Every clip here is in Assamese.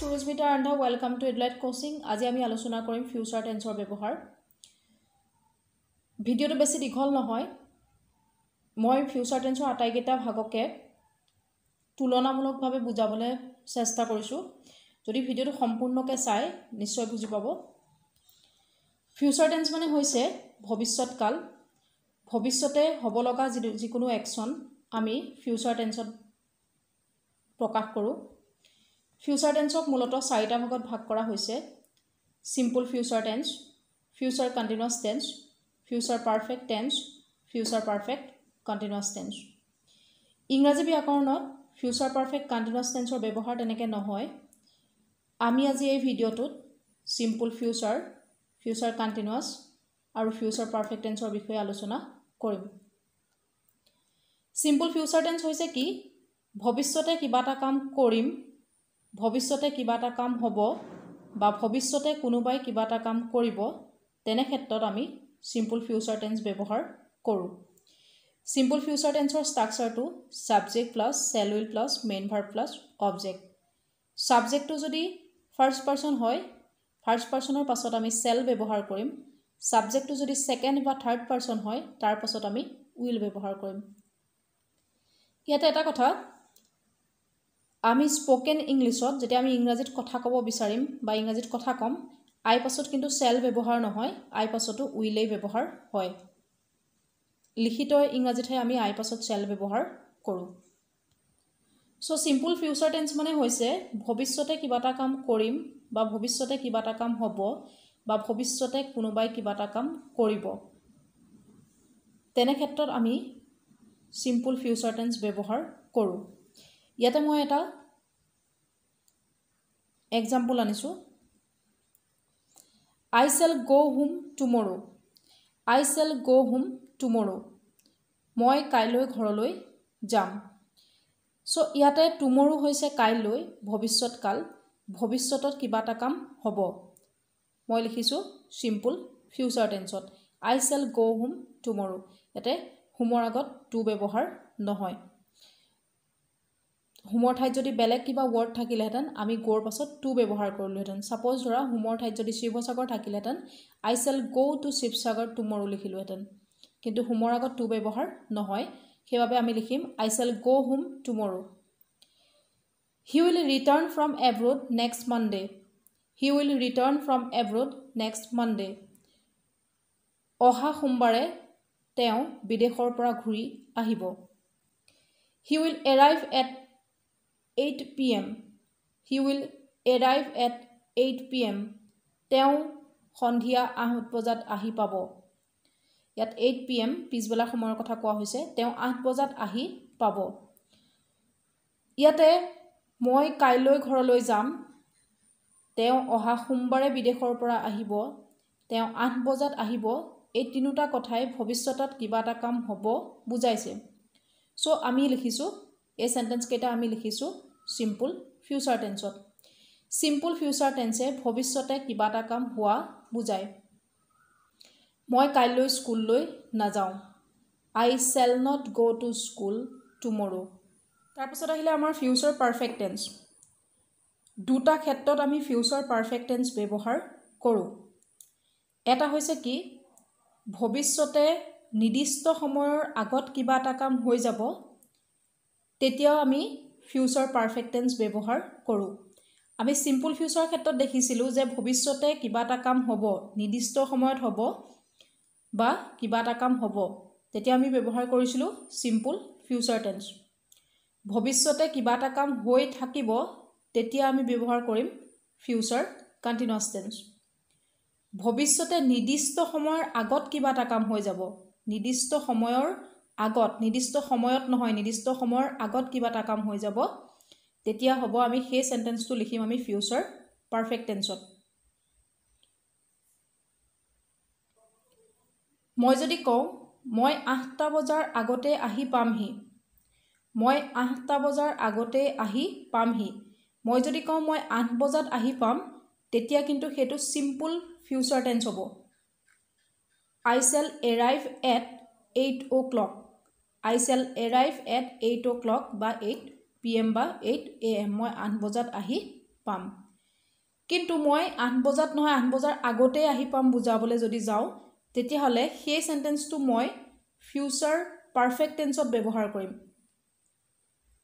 সুৰজমিতা ৰান্ধা ৱেলকাম টু এডলাইট কচিং আজি আমি আলোচনা কৰিম ফিউচাৰ টেন্সৰ ব্যৱহাৰ ভিডিঅ'টো বেছি দীঘল নহয় মই ফিউচাৰ টেন্সৰ আটাইকেইটা ভাগকে তুলনামূলকভাৱে বুজাবলৈ চেষ্টা কৰিছোঁ যদি ভিডিঅ'টো সম্পূৰ্ণকৈ চাই নিশ্চয় বুজি পাব ফিউচাৰ টেন্স মানে হৈছে ভৱিষ্যৎকাল ভৱিষ্যতে হ'ব লগা যি যিকোনো একশ্যন আমি ফিউচাৰ টেন্সত প্ৰকাশ কৰোঁ ফিউচাৰ টেন্সক মূলতঃ চাৰিটা ভাগত ভাগ কৰা হৈছে simple future tense future continuous tense future perfect tense future perfect continuous tense ইংৰাজী ব্যাকৰণত ফিউচাৰ পাৰফেক্ট কণ্টিনিউৱাছ টেন্সৰ ব্যৱহাৰ তেনেকৈ নহয় আমি আজি এই ভিডিঅ'টোত ছিম্পল ফিউচাৰ ফিউচাৰ কণ্টিনিউছ আৰু ফিউচাৰ পাৰফেক্ট টেন্সৰ বিষয়ে আলোচনা কৰিম ছিম্পল ফিউচাৰ টেন্স হৈছে কি ভৱিষ্যতে কিবা এটা কাম কৰিম ভৱিষ্যতে কিবা এটা কাম হ'ব বা ভৱিষ্যতে কোনোবাই কিবা এটা কাম কৰিব তেনে ক্ষেত্ৰত আমি চিম্পল ফিউচাৰ টেন্স ব্যৱহাৰ কৰোঁ চিম্পল ফিউচাৰ টেন্সৰ ষ্ট্ৰাকচাৰটো subject plus shall plus main verb plus object ছাবজেক্টটো যদি ফাৰ্ষ্ট পাৰ্চন হয় ফাৰ্ষ্ট পাৰ্চনৰ পাছত আমি চেল ব্যৱহাৰ কৰিম ছাবজেক্টটো যদি ছেকেণ্ড বা থাৰ্ড পাৰ্চন হয় তাৰ পাছত আমি উইল ব্যৱহাৰ কৰিম ইয়াতে এটা কথা আমি স্পকেন ইংলিছত যেতিয়া আমি ইংৰাজীত কথা ক'ব বিচাৰিম বা ইংৰাজীত কথা ক'ম আই পাছত কিন্তু চেল ব্যৱহাৰ নহয় আই পাছতো উইলেই ব্যৱহাৰ হয় লিখিত ইংৰাজীতহে আমি আই পাছত চেল ব্যৱহাৰ কৰোঁ চ' চিম্পুল ফিউচাৰ টেন্স মানে হৈছে ভৱিষ্যতে কিবা এটা কাম কৰিম বা ভৱিষ্যতে কিবা এটা কাম হ'ব বা ভৱিষ্যতে কোনোবাই কিবা এটা কাম কৰিব তেনে ক্ষেত্ৰত আমি ছিম্পল ফিউচাৰ টেন্স ব্যৱহাৰ কৰোঁ ইয়াতে মই এটা এক্সাম্পল আনিছোঁ I shall go' home tomorrow I shall go' home tomorrow মই কাইলৈ ঘৰলৈ যাম চ' ইয়াতে টুমৰো হৈছে কাইলৈ ভৱিষ্যৎকাল ভৱিষ্যতত কিবা এটা কাম হ'ব মই লিখিছোঁ চিম্পুল ফিউচাৰ টেন্সত I shall go' home tomorrow ইয়াতে হোমৰ আগত টু ব্যৱহাৰ নহয় হোমৰ ঠাইত যদি বেলেগ কিবা ৱৰ্ড থাকিলেহেঁতেন আমি গ'ৰ পাছত টু ব্যৱহাৰ কৰিলোহেঁতেন ছাপ'জ ধৰা হোমৰ ঠাইত যদি শিৱসাগৰ থাকিলেহেঁতেন I shall go' to Sivasagar tomorrow লিখিলোহেঁতেন কিন্তু হোমৰ আগত টু ব্যৱহাৰ নহয় সেইবাবে আমি লিখিম I shall go' home tomorrow he will return from abroad next Monday he will return from abroad next Monday অহা সোমবাৰে তেওঁ বিদেশৰ পৰা ঘূৰি আহিব he will arrive at eight P M he will arrive at eight P M তেওঁ সন্ধিয়া আঠ বজাত আহি পাব ইয়াত এইট পি এম পিছবেলা সময়ৰ কথা কোৱা হৈছে তেওঁ আঠ বজাত আহি পাব ইয়াতে মই কাইলৈ ঘৰলৈ যাম তেওঁ অহা সোমবাৰে বিদেশৰ পৰা আহিব তেওঁ আঠ বজাত আহিব এই তিনিটা কথাই ভৱিষ্যতত কিবা এটা কাম হ'ব বুজাইছে চ' আমি লিখিছোঁ এই চেণ্টেন্সকেইটা আমি লিখিছোঁ চিম্পুল ফিউচাৰ টেন্সত চিম্পুল ফিউচাৰ টেন্সে ভৱিষ্যতে কিবা এটা কাম হোৱা বুজায় মই কাইলৈ স্কুললৈ নাযাওঁ I shall not go' to school tomorrow' তাৰপিছত আহিলে আমাৰ ফিউচাৰ পাৰফেক্ট টেন্স দুটা ক্ষেত্ৰত আমি ফিউচাৰ পাৰফেক্ট টেন্স ব্যৱহাৰ কৰোঁ এটা হৈছে কি ভৱিষ্যতে নিৰ্দিষ্ট সময়ৰ আগত কিবা এটা কাম হৈ যাব তেতিয়াও আমি ফিউচাৰ পাৰফেক্টেঞ্চ ব্যৱহাৰ কৰোঁ আমি চিম্পুল ফিউচাৰৰ ক্ষেত্ৰত দেখিছিলোঁ যে ভৱিষ্যতে কিবা এটা কাম হ'ব নিৰ্দিষ্ট সময়ত হ'ব বা কিবা এটা কাম হ'ব তেতিয়া আমি ব্যৱহাৰ কৰিছিলোঁ চিম্পুল ফিউচাৰ টেঞ্চ ভৱিষ্যতে কিবা এটা কাম হৈ থাকিব তেতিয়া আমি ব্যৱহাৰ কৰিম ফিউচাৰ কণ্টিনিউচ টেঞ্চ ভৱিষ্যতে নিৰ্দিষ্ট সময়ৰ আগত কিবা এটা কাম হৈ যাব নিৰ্দিষ্ট সময়ৰ আগত নিৰ্দিষ্ট সময়ত নহয় নিৰ্দিষ্ট সময়ৰ আগত কিবা এটা কাম হৈ যাব তেতিয়া হ'ব আমি সেই চেণ্টেঞ্চটো লিখিম আমি ফিউচাৰ পাৰফেক্ট টেন্সত মই যদি কওঁ মই আঠটা বজাৰ আগতে আহি পামহি মই আঠটা বজাৰ আগতে আহি পামহি মই যদি কওঁ মই আঠ বজাত আহি পাম তেতিয়া কিন্তু সেইটো ছিম্পল ফিউচাৰ টেন্স হ'ব I shall arrive at eight o'clock I shall arrive at eight o'clock বা এইট পি এম বা এইট এ এম মই আঠ বজাত আহি পাম কিন্তু মই আঠ বজাত নহয় আঠ বজাৰ আগতেই আহি পাম বুজাবলৈ যদি যাওঁ তেতিয়াহ'লে সেই চেণ্টেঞ্চটো মই ফিউচাৰ পাৰফেক্ট টেন্সত ব্যৱহাৰ কৰিম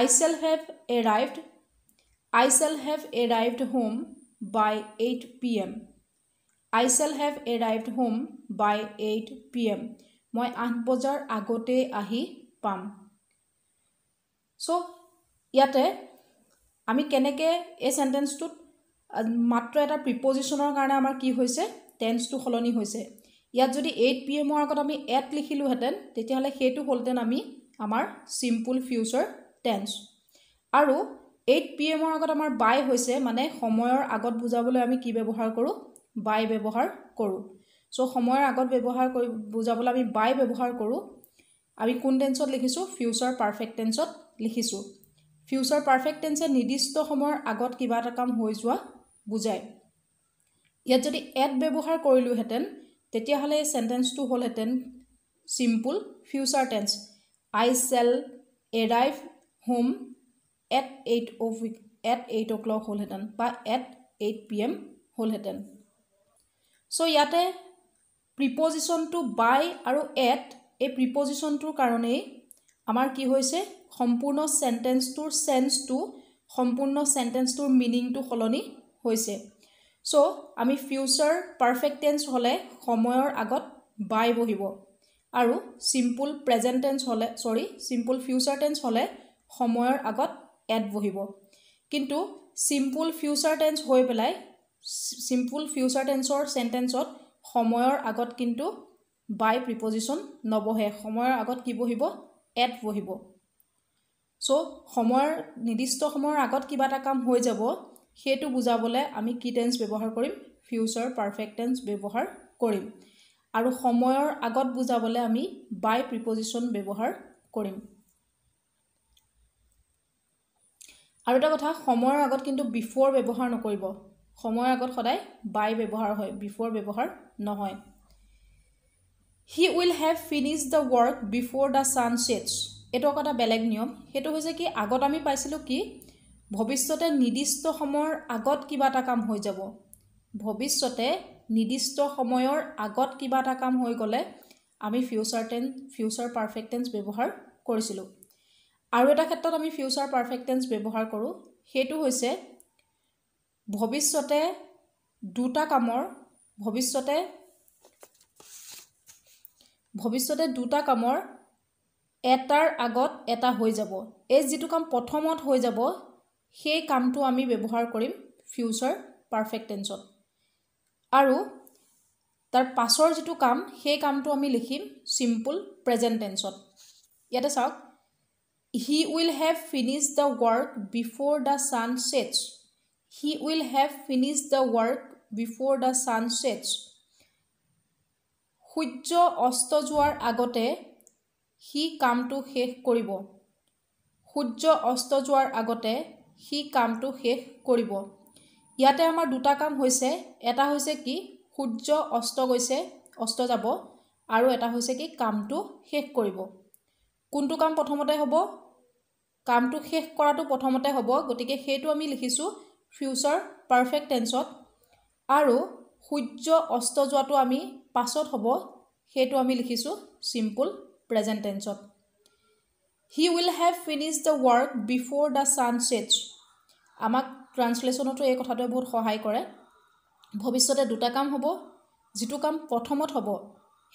I shall have arrive I shall have arrive home by eight P M I shall have arrive home by eight P M মই আঠ বজাৰ আগতেই আহি পাম চ' ইয়াতে আমি কেনেকৈ এই চেণ্টেন্সটোত মাত্ৰ এটা প্ৰিপজিশ্যনৰ কাৰণে আমাৰ কি হৈছে টেন্সটো সলনি হৈছে ইয়াত যদি এইট পি এমৰ আগত আমি এট লিখিলোহেঁতেন তেতিয়াহ'লে সেইটো হ'লহেঁতেন আমি আমাৰ ছিম্পুল ফিউচাৰ টেন্স আৰু এইট পি এমৰ আগত আমাৰ বাই হৈছে মানে সময়ৰ আগত বুজাবলৈ আমি কি ব্যৱহাৰ কৰোঁ বাই ব্যৱহাৰ কৰোঁ চ' সময়ৰ আগত ব্যৱহাৰ কৰি বুজাবলৈ আমি বাই ব্যৱহাৰ কৰোঁ আমি কোন টেন্সত লিখিছোঁ ফিউচাৰ পাৰফেক্ট টেন্সত লিখিছোঁ ফিউচাৰ পাৰফেক্ট টেঞ্চে নিৰ্দিষ্ট সময়ৰ আগত কিবা এটা কাম হৈ যোৱা বুজায় ইয়াত যদি এড ব্যৱহাৰ কৰিলোহেঁতেন তেতিয়াহ'লে এই চেণ্টেঞ্চটো হ'লহেঁতেন simple future tense I shall arrive home at eight অ' উইক এট এইট অ' ক্লক হ'লহেঁতেন বা এট এইট পি এম হ'লহেঁতেন চ' ইয়াতে প্ৰিপজিশ্যনটো বাই আৰু এট এই প্ৰিপজিশ্যনটোৰ কাৰণেই আমাৰ কি হৈছে সম্পূৰ্ণ চেণ্টেন্সটোৰ চেন্সটো সম্পূৰ্ণ চেণ্টেন্সটোৰ মিনিংটো সলনি হৈছে চ' আমি ফিউচাৰ পাৰ্ফেক্ট টেন্স হ'লে সময়ৰ আগত বাই বহিব আৰু চিম্পুল প্ৰেজেণ্ট টেন্স হ'লে চৰি চিম্পুল ফিউচাৰ টেন্স হ'লে সময়ৰ আগত এড বহিব কিন্তু চিম্পুল ফিউচাৰ টেন্স হৈ পেলাই চিম্পুল ফিউচাৰ টেন্সৰ চেণ্টেন্সত সময়ৰ আগত কিন্তু বাই প্ৰিপজিশ্যন নবহে সময়ৰ আগত কি বহিব এট বহিব ছ' সময়ৰ নিৰ্দিষ্ট সময়ৰ আগত কিবা এটা কাম হৈ যাব সেইটো বুজাবলৈ আমি কি টেঞ্চ ব্যৱহাৰ কৰিম ফিউচাৰ পাৰফেক্ট টেঞ্চ ব্যৱহাৰ কৰিম আৰু সময়ৰ আগত বুজাবলৈ আমি বাই প্ৰিপজিশ্যন ব্যৱহাৰ কৰিম আৰু এটা কথা সময়ৰ আগত কিন্তু বিফৰ ব্যৱহাৰ নকৰিব সময়ৰ আগত সদায় বাই ব্যৱহাৰ হয় বিফৰ ব্যৱহাৰ নহয় he will have finish the work before the sunsets এইটো আকৌ এটা বেলেগ নিয়ম সেইটো হৈছে কি আগত আমি পাইছিলোঁ কি ভৱিষ্যতে নিৰ্দিষ্ট সময়ৰ আগত কিবা এটা কাম হৈ যাব ভৱিষ্যতে নিৰ্দিষ্ট সময়ৰ আগত কিবা এটা কাম হৈ গ'লে আমি future tense future perfect tense ব্যৱহাৰ কৰিছিলোঁ আৰু এটা ক্ষেত্ৰত আমি ফিউচাৰ পাৰফেক্ট টেন্স ব্যৱহাৰ কৰোঁ সেইটো হৈছে ভৱিষ্যতে দুটা কামৰ ভৱিষ্যতে ভৱিষ্যতে দুটা কামৰ এটাৰ আগত এটা হৈ যাব এই যিটো কাম প্ৰথমত হৈ যাব সেই কামটো আমি ব্যৱহাৰ কৰিম ফিউচাৰ পাৰফেক্ট টেঞ্চত আৰু তাৰ পাছৰ যিটো কাম সেই কামটো আমি লিখিম চিম্পল প্ৰেজেণ্ট টেঞ্চত ইয়াতে চাওক he will have finish the work before the sun sets he will have finished the work before the sun sets সূৰ্য অস্ত যোৱাৰ আগতে সি কামটো শেষ কৰিব সূৰ্য অস্ত যোৱাৰ আগতে সি কামটো শেষ কৰিব ইয়াতে আমাৰ দুটা কাম হৈছে এটা হৈছে কি সূৰ্য অস্ত গৈছে অস্ত যাব আৰু এটা হৈছে কি কামটো শেষ কৰিব কোনটো কাম প্ৰথমতে হ'ব কামটো শেষ কৰাটো প্ৰথমতে হ'ব গতিকে সেইটো আমি লিখিছোঁ ফিউচাৰ পাৰফেক্ট টেন্সত আৰু সূৰ্য অস্ত যোৱাটো আমি পাছত হ'ব সেইটো আমি লিখিছোঁ চিম্পুল প্ৰেজেণ্ট টেন্সত he will have finish the work before the sun sets আমাক ট্ৰান্সলেশ্যনতো এই কথাটোৱে বহুত সহায় কৰে ভৱিষ্যতে দুটা কাম হ'ব যিটো কাম প্ৰথমত হ'ব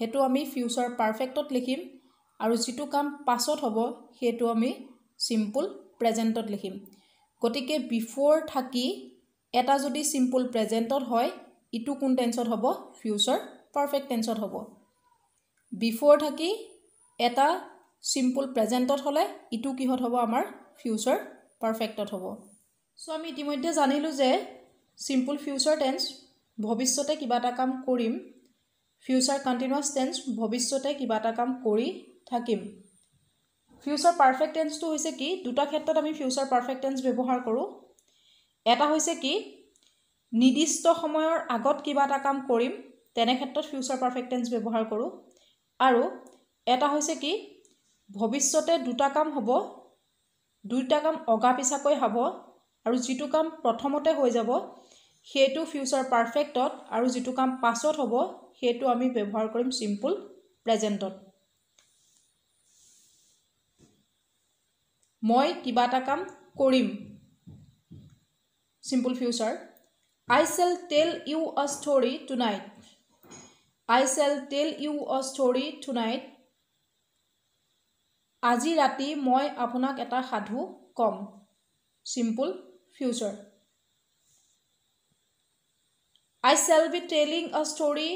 সেইটো আমি ফিউচাৰ পাৰফেক্টত লিখিম আৰু যিটো কাম পাছত হ'ব সেইটো আমি চিম্পুল প্ৰেজেণ্টত লিখিম গতিকে বিফৰ থাকি এটা যদি চিম্পুল প্ৰেজেণ্টত হয় ইটো কোন টেন্সত হ'ব ফিউচাৰ পাৰফেক্ট টেন্সত হ'ব বিফৰ থাকি এটা চিম্পুল প্ৰেজেণ্টত হ'লে ইটো কিহত হ'ব আমাৰ ফিউচাৰ পাৰফেক্টত হ'ব চ' আমি ইতিমধ্যে জানিলোঁ যে চিম্পল ফিউচাৰ টেন্স ভৱিষ্যতে কিবা এটা কাম কৰিম ফিউচাৰ কণ্টিনিউৱাছ টেঞ্চ ভৱিষ্যতে কিবা এটা কাম কৰি থাকিম ফিউচাৰ পাৰফেক্ট টেন্সটো হৈছে কি দুটা ক্ষেত্ৰত আমি ফিউচাৰ পাৰফেক্ট টেন্স ব্যৱহাৰ কৰোঁ এটা হৈছে কি নিৰ্দিষ্ট সময়ৰ আগত কিবা এটা কাম কৰিম তেনে ক্ষেত্ৰত ফিউচাৰ পাৰফেক্ট টেন্স ব্যৱহাৰ কৰোঁ আৰু এটা হৈছে কি ভৱিষ্যতে দুটা কাম হ'ব দুইটা কাম অগা পিছাকৈ হ'ব আৰু যিটো কাম প্ৰথমতে হৈ যাব সেইটো ফিউচাৰ পাৰফেক্টত আৰু যিটো কাম পাছত হ'ব সেইটো আমি ব্যৱহাৰ কৰিম চিম্পল প্ৰেজেণ্টত মই কিবা এটা কাম কৰিম simple future I shall tell you a story tonight I shall tell you a story tonight আজি ৰাতি মই আপোনাক এটা সাধু ক'ম simple future I shall be telling a story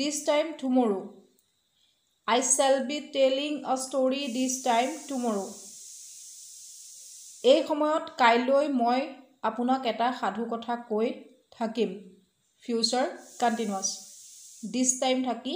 this time tomorrow I shall be telling a story this time tomorrow এই সময়ত কাইলৈ মই আপোনাক এটা সাধু কথা কৈ থাকিম ফিউচাৰ কণ্টিনিউছ দিছ টাইম থাকি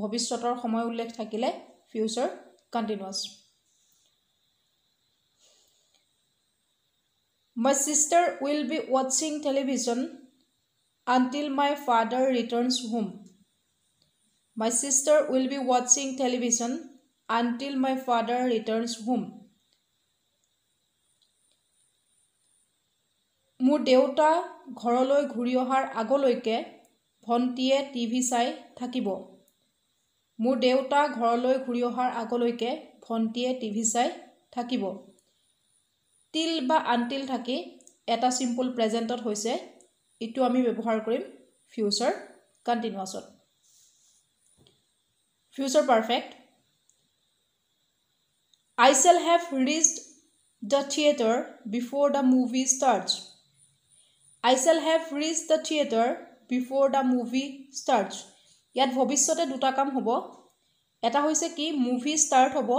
ভৱিষ্যতৰ সময় উল্লেখ থাকিলে future continuous my sister will be ৱাটছিং television until my father returns home my sister will be ৱাটছিং television until my father returns home মোৰ দেউতা ঘৰলৈ ঘূৰি অহাৰ আগলৈকে ভণ্টীয়ে টি ভি চাই থাকিব মোৰ দেউতা ঘৰলৈ ঘূৰি অহাৰ আগলৈকে ভণ্টীয়ে টি ভি চাই থাকিব টিল বা আনটিল থাকি এটা চিম্পুল প্ৰেজেণ্টত হৈছে এইটো আমি ব্যৱহাৰ কৰিম ফিউচাৰ কণ্টিনিউৱাছত future perfect I shall have reached the theatre before the movie starts I shall have reach the theatre before the movie start ইয়াত ভৱিষ্যতে দুটা কাম হ'ব এটা হৈছে কি মুভি ষ্টাৰ্ট হ'ব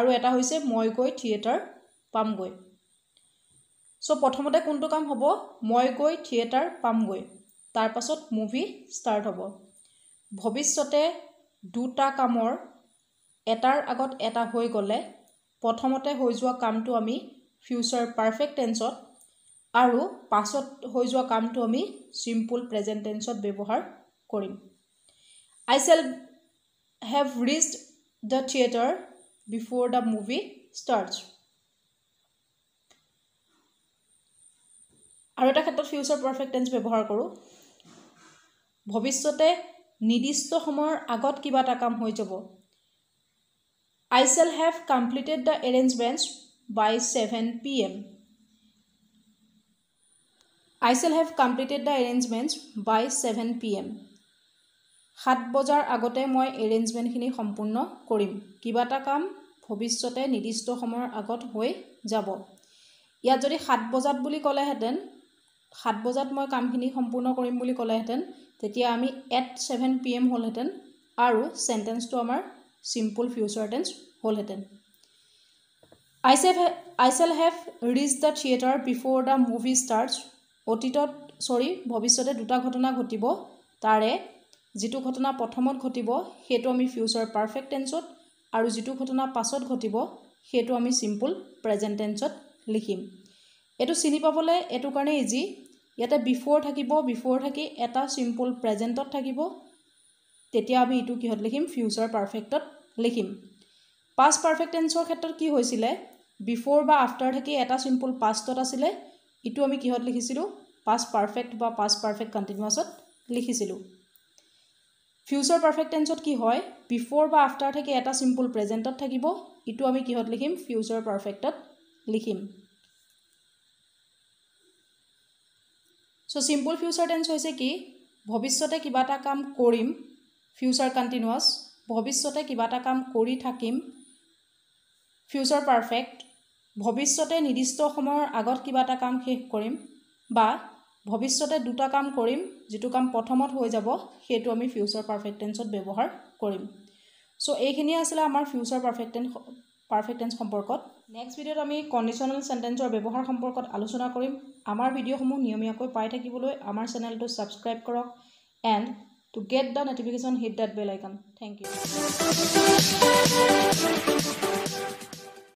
আৰু এটা হৈছে মই গৈ থিয়েটাৰ পামগৈ চ' প্ৰথমতে কোনটো কাম হ'ব মই গৈ থিয়েটাৰ পামগৈ তাৰপাছত মুভি ষ্টাৰ্ট হ'ব ভৱিষ্যতে দুটা কামৰ এটাৰ আগত এটা হৈ গ'লে প্ৰথমতে হৈ যোৱা কামটো আমি ফিউচাৰ পাৰফেক্ট টেঞ্চত আৰু পাছত হৈ যোৱা কামটো আমি চিম্পুল প্ৰেজেণ্টেঞ্চত ব্যৱহাৰ কৰিম I shall have reach the theatre before the movie starts আৰু এটা ক্ষেত্ৰত ফিউচাৰ পাৰফেক্ট টেঞ্চ ব্যৱহাৰ কৰোঁ ভৱিষ্যতে নিৰ্দিষ্ট সময়ৰ আগত কিবা এটা কাম হৈ যাব I shall have completed the arrangements by seven P M I shall have completed the arrangements by seven P M সাত বজাৰ আগতে মই এৰেঞ্জমেণ্টখিনি সম্পূৰ্ণ কৰিম কিবা এটা কাম ভৱিষ্যতে নিৰ্দিষ্ট সময়ৰ আগত হৈ যাব ইয়াত যদি সাত বজাত বুলি ক'লেহেঁতেন সাত বজাত মই কামখিনি সম্পূৰ্ণ কৰিম বুলি ক'লেহেঁতেন তেতিয়া আমি এট ছেভেন পি এম হ'লহেঁতেন আৰু চেণ্টেন্সটো আমাৰ ছিম্পল ফিউচাৰ টেন্স হ'লহেঁতেন I shall I shall have reach the theatre before the movie starts অতীতত চৰি ভৱিষ্যতে দুটা ঘটনা ঘটিব তাৰে যিটো ঘটনা প্ৰথমত ঘটিব সেইটো আমি ফিউচাৰ পাৰফেক্ট টেঞ্চত আৰু যিটো ঘটনা পাছত ঘটিব সেইটো আমি চিম্পল প্ৰেজেণ্ট টেঞ্চত লিখিম এইটো চিনি পাবলৈ এইটো কাৰণে ইজি ইয়াতে বিফৰ থাকিব বিফৰ থাকি এটা চিম্পল প্ৰেজেণ্টত থাকিব তেতিয়া আমি এইটো কিহত লিখিম ফিউচাৰ পাৰফেক্টত লিখিম পাষ্ট পাৰফেক্ট টেঞ্চৰ ক্ষেত্ৰত কি হৈছিলে বিফৰ বা আফটাৰ থাকি এটা চিম্পল পাষ্টত আছিলে ইটো আমি কিহত লিখিছিলোঁ পাষ্ট পাৰফেক্ট বা পাষ্ট পাৰফেক্ট কণ্টিনিউৱাছত লিখিছিলোঁ ফিউচাৰ পাৰফেক্ট টেঞ্চত কি হয় বিফৰ বা আফটাৰ থাকি এটা চিম্পল প্ৰেজেণ্টত থাকিব ইটো আমি কিহত লিখিম ফিউচাৰ পাৰফেক্টত লিখিম চ' চিম্পল ফিউচাৰ টেঞ্চ হৈছে কি ভৱিষ্যতে কিবা এটা কাম কৰিম ফিউচাৰ কণ্টিনিউৱাছ ভৱিষ্যতে কিবা এটা কাম কৰি থাকিম ফিউচাৰ পাৰফেক্ট ভৱিষ্যতে নিৰ্দিষ্ট সময়ৰ আগত কিবা এটা কাম শেষ কৰিম বা ভৱিষ্যতে দুটা কাম কৰিম যিটো কাম প্ৰথমত হৈ যাব সেইটো আমি ফিউচাৰ পাৰফেক্ট টেন্সত ব্যৱহাৰ কৰিম ছ' এইখিনিয়ে আছিলে আমাৰ future perfect tense perfect tense সম্পৰ্কত নেক্সট ভিডিঅ'ত আমি কণ্ডিশ্যনেল চেণ্টেঞ্চৰ ব্যৱহাৰ সম্পৰ্কত আলোচনা কৰিম আমাৰ ভিডিঅ'সমূহ নিয়মীয়াকৈ পাই থাকিবলৈ আমাৰ চেনেলটো ছাবস্ক্ৰাইব কৰক and to get the notification hit that bell icon thank U